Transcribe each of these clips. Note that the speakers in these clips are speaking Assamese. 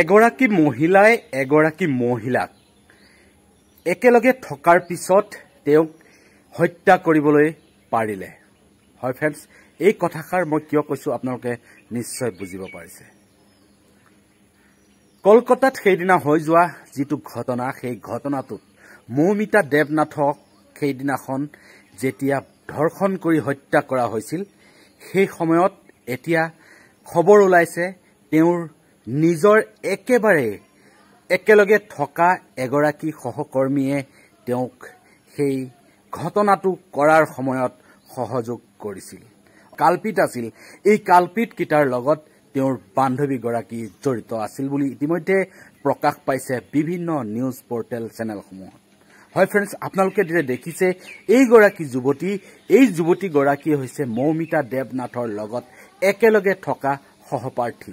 এগৰাকী মহিলাই এগৰাকী মহিলাক একেলগে থকাৰ পিছত তেওঁক হত্যা কৰিবলৈ পাৰিলে হয় ফ্ৰেণ্ডছ এই কথাষাৰ মই কিয় কৈছো আপোনালোকে নিশ্চয় বুজিব পাৰিছে কলকাতাত সেইদিনা হৈ যোৱা যিটো ঘটনা সেই ঘটনাটোত মৌমিতা দেৱনাথক সেইদিনাখন যেতিয়া ধৰ্ষণ কৰি হত্যা কৰা হৈছিল সেই সময়ত এতিয়া খবৰ ওলাইছে তেওঁৰ নিজৰ একেবাৰে একেলগে থকা এগৰাকী সহকৰ্মীয়ে তেওঁক সেই ঘটনাটো কৰাৰ সময়ত সহযোগ কৰিছিল কাল্পিত আছিল এই কাল্পিতকেইটাৰ লগত তেওঁৰ বান্ধৱীগৰাকী জড়িত আছিল বুলি ইতিমধ্যে প্ৰকাশ পাইছে বিভিন্ন নিউজ পৰ্টেল চেনেলসমূহত হয় ফ্ৰেণ্ডছ আপোনালোকে যেতিয়া দেখিছে এইগৰাকী যুৱতী এই যুৱতীগৰাকীয়ে হৈছে মৌমিতা দেৱনাথৰ লগত একেলগে থকা সহপাৰ্থী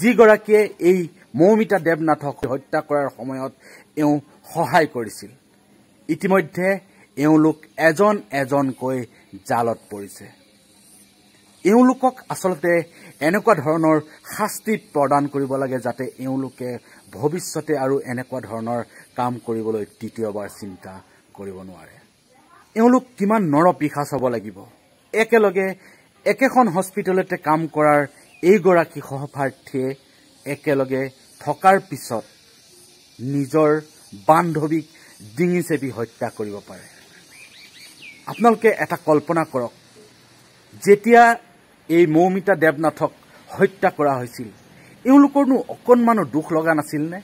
যিগৰাকীয়ে এই মৌমিতা দেৱনাথক হত্যা কৰাৰ সময়ত এওঁ সহায় কৰিছিল ইতিমধ্যে এওঁলোক এজন এজনকৈ জালত পৰিছে এওঁলোকক আচলতে এনেকুৱা ধৰণৰ শাস্তি প্ৰদান কৰিব লাগে যাতে এওঁলোকে ভৱিষ্যতে আৰু এনেকুৱা ধৰণৰ কাম কৰিবলৈ তৃতীয়বাৰ চিন্তা কৰিব নোৱাৰে এওঁলোক কিমান নৰপিশাচ হ'ব লাগিব একেলগে একেখন হস্পিটেলতে কাম কৰাৰ এইগৰাকী সহপ্ৰাৰ্থীয়ে একেলগে থকাৰ পিছত নিজৰ বান্ধৱীক ডিঙি চেপি হত্যা কৰিব পাৰে আপোনালোকে এটা কল্পনা কৰক যেতিয়া এই মৌমিতা দেৱনাথক হত্যা কৰা হৈছিল এওঁলোকৰনো অকণমানো দুখ লগা নাছিল নে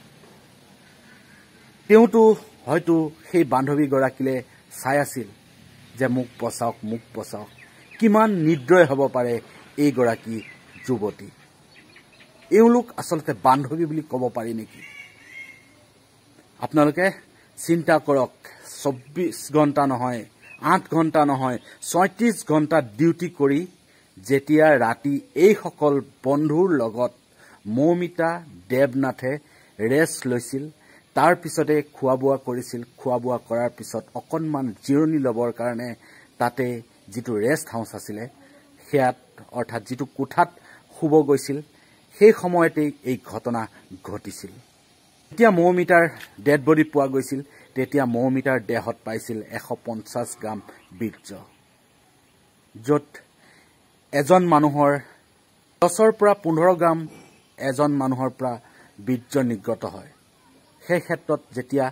তেওঁতো হয়তো সেই বান্ধৱীগৰাকীলৈ চাই আছিল যে মোক পচাওক মোক পচাওক কিমান নিদ্ৰয় হ'ব পাৰে এইগৰাকী যুৱতী এওঁলোক আচলতে বান্ধৱী বুলি ক'ব পাৰি নেকি আপোনালোকে চিন্তা কৰক চৌব্বিছ ঘণ্টা নহয় আঠ ঘণ্টা নহয় ছয়ত্ৰিশ ঘণ্টা ডিউটি কৰি যেতিয়া ৰাতি এইসকল বন্ধুৰ লগত মৌমিতা দেৱনাথে ৰেষ্ট লৈছিল তাৰ পিছতে খোৱা বোৱা কৰিছিল খোৱা বোৱা কৰাৰ পিছত অকণমান জিৰণি ল'বৰ কাৰণে তাতে যিটো ৰেষ্ট হাউচ আছিলে সেয়াত অৰ্থাৎ যিটো কোঠাত শুব গৈছিল সেই সময়তেই এই ঘটনা ঘটিছিল যেতিয়া মৌ মিতাৰ ডেড বডি পোৱা গৈছিল তেতিয়া মৌ মিতাৰ দেহত পাইছিল এশ পঞ্চাছ গ্ৰাম বীৰ্য য'ত এজন মানুহৰ দহৰ পৰা পোন্ধৰ গ্ৰাম এজন মানুহৰ পৰা বীৰ্য নিৰ্গত হয় সেই ক্ষেত্ৰত যেতিয়া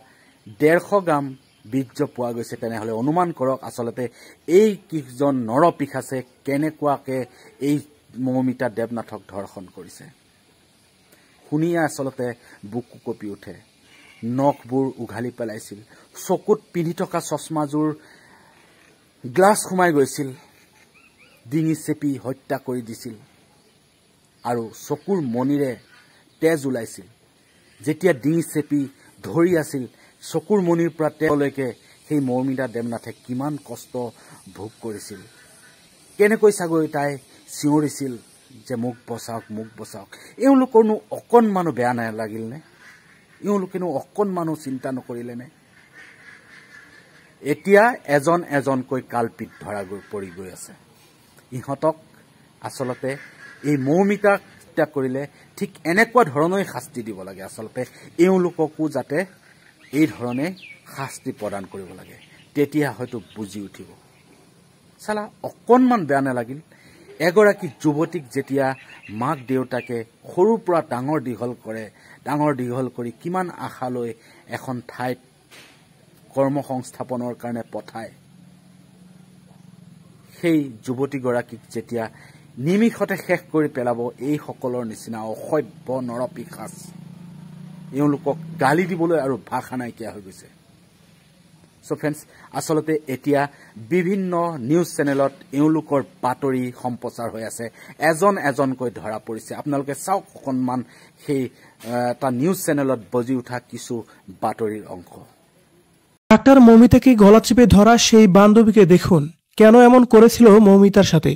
ডেৰশ গ্ৰাম বীৰ্য পোৱা গৈছে তেনেহ'লে অনুমান কৰক আচলতে এই কিজন নৰপিখাছে কেনেকুৱাকৈ এই মৌমিতা দেৱনাথক ধৰ্ষণ কৰিছে শুনিয়ে আচলতে বুক কুকপি উঠে নখবোৰ উঘালি পেলাইছিল চকুত পিন্ধি থকা চশমাযোৰ গ্লাছ সোমাই গৈছিল ডিঙি চেপি হত্যা কৰি দিছিল আৰু চকুৰ মণিৰে তেজ ওলাইছিল যেতিয়া ডিঙি চেপি ধৰি আছিল চকুৰ মণিৰ পৰা তেওঁলৈকে সেই মৌমিতা দেৱনাথে কিমান কষ্ট ভোগ কৰিছিল কেনেকৈ তাই চিঞৰিছিল যে মোক বচাওক মোক বচাওক এওঁলোকৰনো অকণমানো বেয়া নে এওঁলোকেনো অকণমানো চিন্তা নকৰিলে নে এতিয়া এজন এজনকৈ কালপিত ধৰা গৈ পৰি গৈ আছে ইহঁতক আচলতে এই মৌমিতা ত্যাগ কৰিলে ঠিক এনেকুৱা ধৰণেই শাস্তি দিব লাগে আচলতে এওঁলোককো যাতে এই ধৰণে শাস্তি প্ৰদান কৰিব লাগে তেতিয়া হয়তো বুজি উঠিব চালা অকণমান বেয়া নালাগিল এগৰাকী যুৱতীক যেতিয়া মাক দেউতাকে সৰুৰ পৰা ডাঙৰ দীঘল কৰে ডাঙৰ দীঘল কৰি কিমান আশা লৈ এখন ঠাইত কৰ্ম সংস্থাপনৰ কাৰণে পঠায় সেই যুৱতীগৰাকীক যেতিয়া নিমিষতে শেষ কৰি পেলাব এইসকলৰ নিচিনা অসভ্য নৰপিসাজ এওঁলোকক গালি দিবলৈ আৰু ভাষা নাইকিয়া হৈ গৈছে চ' ফ্ৰেণ্ডছ আচলতে এতিয়া বিভিন্ন নিউজ চেনেলত এওঁলোকৰ বাতৰি সম্প্ৰচাৰ হৈ আছে এজন এজনকৈ ধৰা পৰিছে আপোনালোকে চাওক অকণমান সেই এটা নিউজ চেনেলত বজি উঠা কিছু বাতৰিৰ অংশ ডাক্তার মমিতাকে গলা চেপে ধরা সেই বান্ধবীকে দেখুন কেন এমন করেছিল মৌমিতার সাথে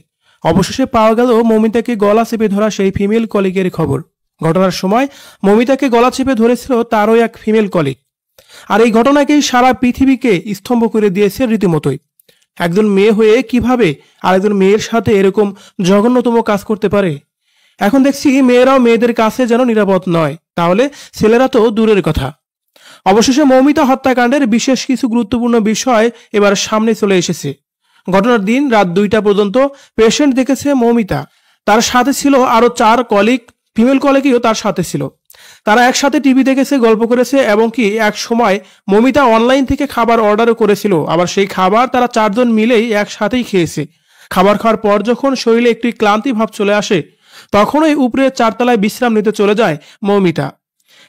অবশেষে পাওয়া গেল মমিতাকে গলা চেপে ধরা সেই ফিমেল কলিগের খবর ঘটনার সময় মমিতাকে গলা চেপে ধরেছিল তারও এক ফিমেল কলিগ আর এই ঘটনাকেই সারা পৃথিবীকে স্তম্ভ করে দিয়েছে রীতিমতোই একজন মেয়ে হয়ে কিভাবে আরেকজন মেয়ের সাথে এরকম জঘন্যতম কাজ করতে পারে এখন দেখছি মেয়েরাও মেয়েদের কাছে যেন নিরাপদ নয় তাহলে ছেলেরা তো দূরের কথা অবশেষে মৌমিতা হত্যাকাণ্ডের বিশেষ কিছু গুরুত্বপূর্ণ বিষয় এবার সামনে চলে এসেছে ঘটনার দিন রাত দুইটা পর্যন্ত পেশেন্ট দেখেছে মৌমিতা তার সাথে ছিল আরও চার কলিক ফিমেল কলিগিও তার সাথে ছিল তারা একসাথে টিভি দেখেছে গল্প করেছে এবং কি এক সময় মমিতা অনলাইন থেকে খাবার অর্ডারও করেছিল আবার সেই খাবার তারা চারজন মিলেই একসাথেই খেয়েছে খাবার খাওয়ার পর যখন শরীরে একটি ক্লান্তি ভাব চলে আসে তখনই উপরে চারতলায় বিশ্রাম নিতে চলে যায় মমিতা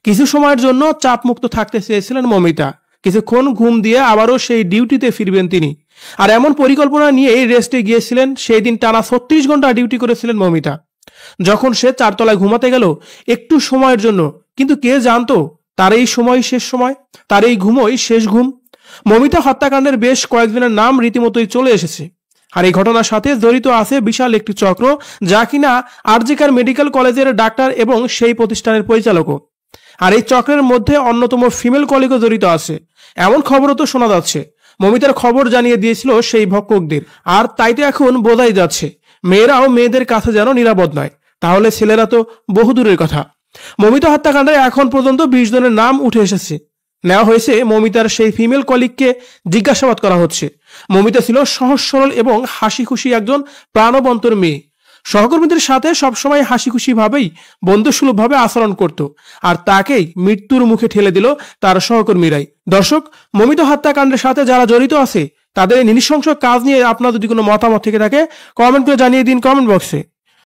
কিছু সময়ের জন্য চাপমুক্ত থাকতে চেয়েছিলেন মমিতা কিছুক্ষণ ঘুম দিয়ে আবারও সেই ডিউটিতে ফিরবেন তিনি আর এমন পরিকল্পনা নিয়ে এই রেস্টে গিয়েছিলেন সেই দিন টানা ছত্রিশ ঘন্টা ডিউটি করেছিলেন মমিতা যখন সে চারতলায় ঘুমাতে গেল একটু সময়ের জন্য কিন্তু কে জানতো তার এই সময় শেষ সময় তার এই ঘুমই শেষ ঘুম মমিতা হত্যাকাণ্ডের বেশ কয়েকদিনের নাম রীতিমতোই চলে এসেছে আর এই ঘটনার সাথে জড়িত আছে বিশাল একটি চক্র যা কিনা আরজিকার মেডিকেল কলেজের ডাক্তার এবং সেই প্রতিষ্ঠানের পরিচালকও আর এই চক্রের মধ্যে অন্যতম ফিমেল কলিগও জড়িত আছে এমন খবরও তো শোনা যাচ্ছে মমিতার খবর জানিয়ে দিয়েছিল সেই ভক্ষকদের আর তাইতে এখন বোঝাই যাচ্ছে মেয়েরাও মেয়েদের কাছে যেন নিরাপদ নয় তাহলে ছেলেরা তো বহুদূরের কথা মমিতা হত্যাকাণ্ডে এখন পর্যন্ত বিশ জনের নাম উঠে এসেছে নেওয়া হয়েছে মমিতার সেই ফিমেল কলিগকে জিজ্ঞাসাবাদ করা হচ্ছে মমিতা ছিল সহজ সরল এবং হাসি খুশি একজন প্রাণবন্তর মেয়ে সহকর্মীদের সাথে সবসময় হাসি খুশিভাবেই বন্ধুসুলভভাবে আচরণ করত আর তাকেই মৃত্যুর মুখে ঠেলে দিল তার সহকর্মীরাই দর্শক মমিতা হত্যাকাণ্ডের সাথে যারা জড়িত আছে তাদের নিঃশংস নৃশংস কাজ নিয়ে আপনার যদি কোনো মতামত থেকে থাকে কমেন্ট করে জানিয়ে দিন কমেন্ট বক্সে